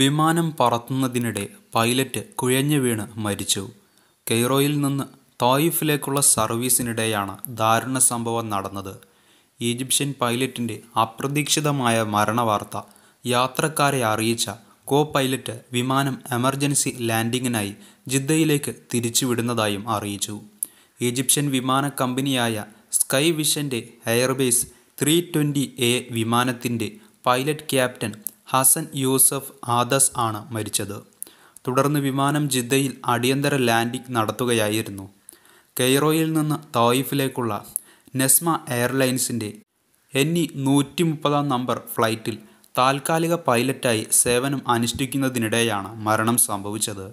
വിമാനം പറത്തുന്നതിനിടെ പൈലറ്റ് കുഴഞ്ഞു വീണ് മരിച്ചു കെയ്റോയിൽ നിന്ന് തോയിഫിലേക്കുള്ള സർവീസിനിടെയാണ് ദാരുണ സംഭവം നടന്നത് ഈജിപ്ഷ്യൻ പൈലറ്റിൻ്റെ അപ്രതീക്ഷിതമായ മരണവാർത്ത യാത്രക്കാരെ അറിയിച്ച കോ പൈലറ്റ് വിമാനം എമർജൻസി ലാൻഡിങ്ങിനായി ജിദ്ദയിലേക്ക് തിരിച്ചുവിടുന്നതായും അറിയിച്ചു ഈജിപ്ഷ്യൻ വിമാന കമ്പനിയായ സ്കൈ വിഷൻ്റെ എയർബേസ് ത്രീ ട്വൻ്റി എ വിമാനത്തിൻ്റെ പൈലറ്റ് ക്യാപ്റ്റൻ ഹസൻ യൂസഫ് ആദസ് ആണ് മരിച്ചത് തുടർന്ന് വിമാനം ജിദ്ദയിൽ അടിയന്തര ലാൻഡിംഗ് നടത്തുകയായിരുന്നു കെയ്റോയിൽ നിന്ന് തോയിഫിലേക്കുള്ള നെസ്മ എയർലൈൻസിൻ്റെ എൻ ഇ നൂറ്റി മുപ്പതാം നമ്പർ ഫ്ലൈറ്റിൽ താൽക്കാലിക പൈലറ്റായി സേവനം അനുഷ്ഠിക്കുന്നതിനിടെയാണ് മരണം സംഭവിച്ചത്